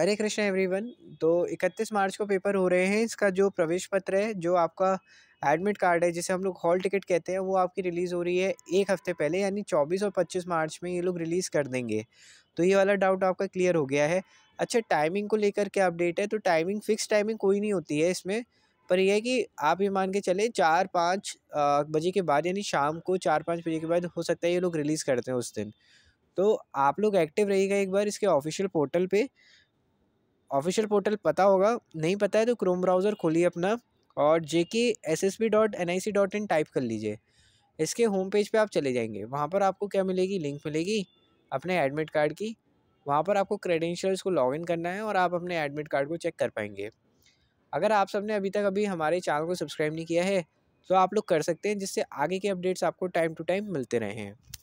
हरे Krishna everyone तो 31 मार्च को paper हो रहे हैं इसका जो प्रवेश पत्र है जो आपका एडमिट कार्ड है जिसे हम लोग हॉल टिकट कहते हैं वो आपकी रिलीज़ हो रही है एक हफ़्ते पहले यानी 24 और 25 मार्च में ये लोग रिलीज़ कर देंगे तो ये वाला डाउट आपका क्लियर हो गया है अच्छा टाइमिंग को लेकर क्या अपडेट है तो टाइमिंग फ़िक्स टाइमिंग कोई नहीं होती है इसमें पर यह है कि आप ये मान के चले चार पाँच बजे के बाद यानी शाम को चार पाँच बजे के बाद हो सकता है ये लोग रिलीज़ करते हैं उस दिन तो आप लोग एक्टिव रहिएगा एक बार इसके ऑफिशियल पोर्टल पे ऑफिशियल पोर्टल पता होगा नहीं पता है तो क्रोम ब्राउज़र खोलिए अपना और J K S S B dot N I C dot in type कर लीजिए इसके होम पेज पे आप चले जाएंगे वहाँ पर आपको क्या मिलेगी लिंक मिलेगी अपने एडमिट कार्ड की वहाँ पर आपको क्रेडेंशियल्स को लॉगिन करना है और आप अपने एडमिट कार्ड को चेक कर पाएंगे अगर आप सबने अभी तक अभी हमारे चैनल को सब्सक्राइब नहीं किया है तो आप लोग कर सकते हैं जिससे आगे के अपडेट्स आपको टाइम टू टाइम मिलते रहें